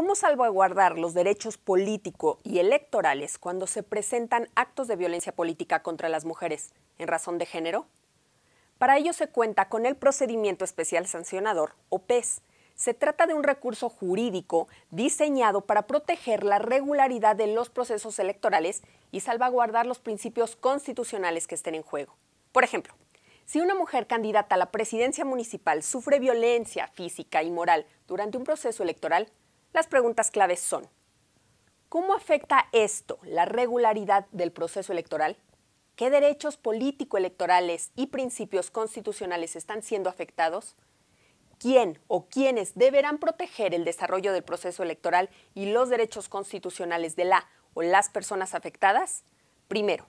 ¿Cómo salvaguardar los derechos político y electorales cuando se presentan actos de violencia política contra las mujeres en razón de género? Para ello se cuenta con el Procedimiento Especial Sancionador, o PES. Se trata de un recurso jurídico diseñado para proteger la regularidad de los procesos electorales y salvaguardar los principios constitucionales que estén en juego. Por ejemplo, si una mujer candidata a la presidencia municipal sufre violencia física y moral durante un proceso electoral, las preguntas claves son, ¿cómo afecta esto la regularidad del proceso electoral? ¿Qué derechos político-electorales y principios constitucionales están siendo afectados? ¿Quién o quiénes deberán proteger el desarrollo del proceso electoral y los derechos constitucionales de la o las personas afectadas? Primero,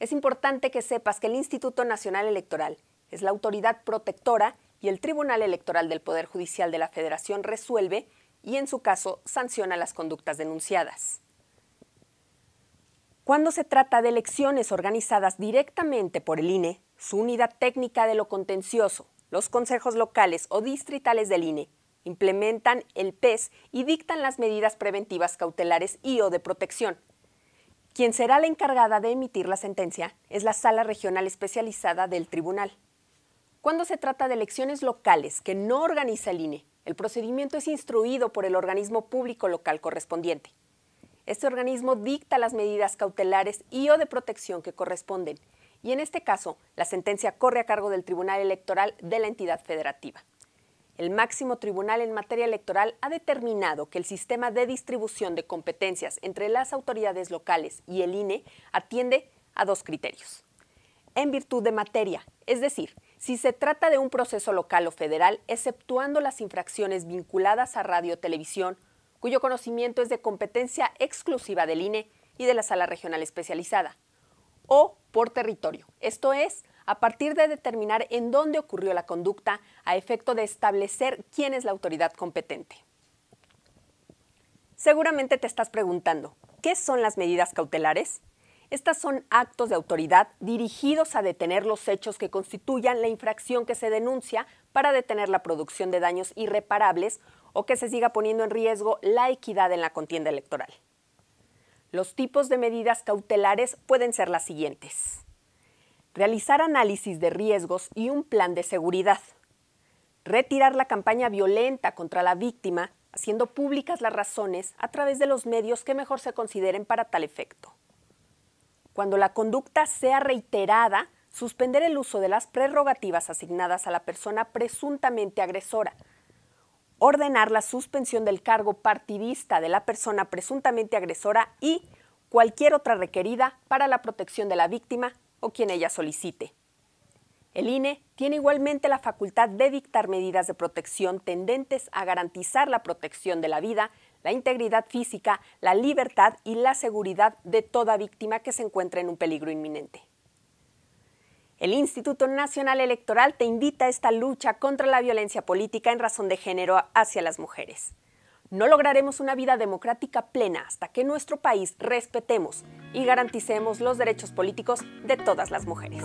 es importante que sepas que el Instituto Nacional Electoral es la autoridad protectora y el Tribunal Electoral del Poder Judicial de la Federación resuelve y en su caso sanciona las conductas denunciadas. Cuando se trata de elecciones organizadas directamente por el INE, su unidad técnica de lo contencioso, los consejos locales o distritales del INE implementan el PES y dictan las medidas preventivas cautelares y o de protección. Quien será la encargada de emitir la sentencia es la Sala Regional Especializada del Tribunal. Cuando se trata de elecciones locales que no organiza el INE el procedimiento es instruido por el organismo público local correspondiente. Este organismo dicta las medidas cautelares y o de protección que corresponden, y en este caso, la sentencia corre a cargo del Tribunal Electoral de la entidad federativa. El máximo tribunal en materia electoral ha determinado que el sistema de distribución de competencias entre las autoridades locales y el INE atiende a dos criterios. En virtud de materia, es decir, si se trata de un proceso local o federal, exceptuando las infracciones vinculadas a radio televisión, cuyo conocimiento es de competencia exclusiva del INE y de la Sala Regional Especializada, o por territorio, esto es, a partir de determinar en dónde ocurrió la conducta a efecto de establecer quién es la autoridad competente. Seguramente te estás preguntando, ¿qué son las medidas cautelares? Estas son actos de autoridad dirigidos a detener los hechos que constituyan la infracción que se denuncia para detener la producción de daños irreparables o que se siga poniendo en riesgo la equidad en la contienda electoral. Los tipos de medidas cautelares pueden ser las siguientes. Realizar análisis de riesgos y un plan de seguridad. Retirar la campaña violenta contra la víctima haciendo públicas las razones a través de los medios que mejor se consideren para tal efecto. Cuando la conducta sea reiterada, suspender el uso de las prerrogativas asignadas a la persona presuntamente agresora. Ordenar la suspensión del cargo partidista de la persona presuntamente agresora y cualquier otra requerida para la protección de la víctima o quien ella solicite. El INE tiene igualmente la facultad de dictar medidas de protección tendentes a garantizar la protección de la vida la integridad física, la libertad y la seguridad de toda víctima que se encuentre en un peligro inminente. El Instituto Nacional Electoral te invita a esta lucha contra la violencia política en razón de género hacia las mujeres. No lograremos una vida democrática plena hasta que nuestro país respetemos y garanticemos los derechos políticos de todas las mujeres.